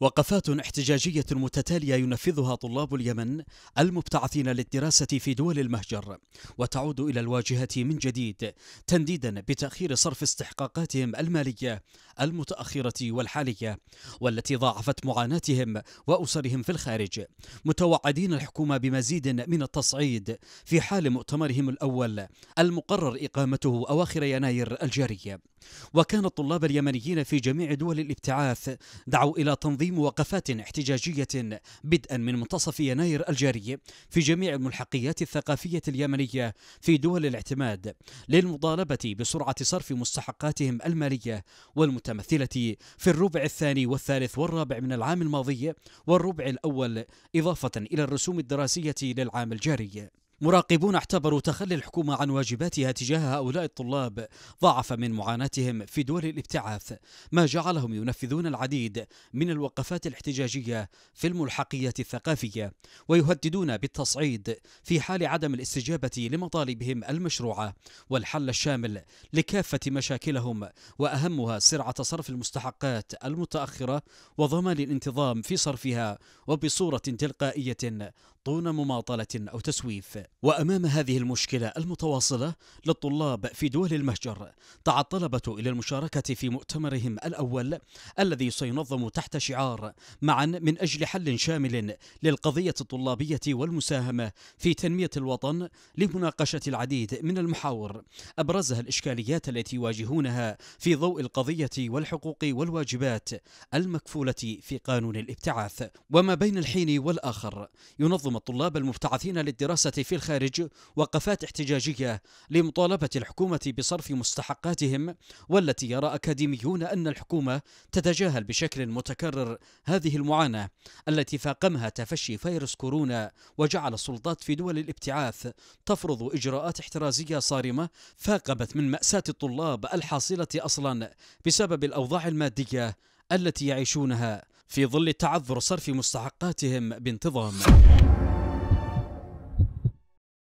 وقفات احتجاجية متتالية ينفذها طلاب اليمن المبتعثين للدراسة في دول المهجر وتعود إلى الواجهة من جديد تنديدا بتأخير صرف استحقاقاتهم المالية المتأخرة والحالية والتي ضاعفت معاناتهم وأسرهم في الخارج متوعدين الحكومة بمزيد من التصعيد في حال مؤتمرهم الأول المقرر إقامته أواخر يناير الجارية وكان الطلاب اليمنيين في جميع دول الابتعاث دعوا إلى تنظيم في موقفات احتجاجية بدءا من منتصف يناير الجاري في جميع الملحقيات الثقافية اليمنية في دول الاعتماد للمطالبة بسرعة صرف مستحقاتهم المالية والمتمثلة في الربع الثاني والثالث والرابع من العام الماضي والربع الأول إضافة إلى الرسوم الدراسية للعام الجاري مراقبون اعتبروا تخلي الحكومة عن واجباتها تجاه هؤلاء الطلاب ضعف من معاناتهم في دول الابتعاث ما جعلهم ينفذون العديد من الوقفات الاحتجاجية في الملحقيات الثقافية ويهددون بالتصعيد في حال عدم الاستجابة لمطالبهم المشروعة والحل الشامل لكافة مشاكلهم وأهمها سرعة صرف المستحقات المتأخرة وضمان الانتظام في صرفها وبصورة تلقائية دون مماطلة أو تسويف وأمام هذه المشكلة المتواصلة للطلاب في دول المهجر دعا الطلبة إلى المشاركة في مؤتمرهم الأول الذي سينظم تحت شعار معا من أجل حل شامل للقضية الطلابية والمساهمة في تنمية الوطن لمناقشة العديد من المحاور أبرزها الإشكاليات التي يواجهونها في ضوء القضية والحقوق والواجبات المكفولة في قانون الابتعاث وما بين الحين والآخر ينظم الطلاب المبتعثين للدراسة في الخارج وقفات احتجاجية لمطالبة الحكومة بصرف مستحقاتهم والتي يرى أكاديميون أن الحكومة تتجاهل بشكل متكرر هذه المعاناة التي فاقمها تفشي فيروس كورونا وجعل السلطات في دول الابتعاث تفرض إجراءات احترازية صارمة فاقبت من مأساة الطلاب الحاصلة أصلا بسبب الأوضاع المادية التي يعيشونها في ظل تعذر صرف مستحقاتهم بانتظام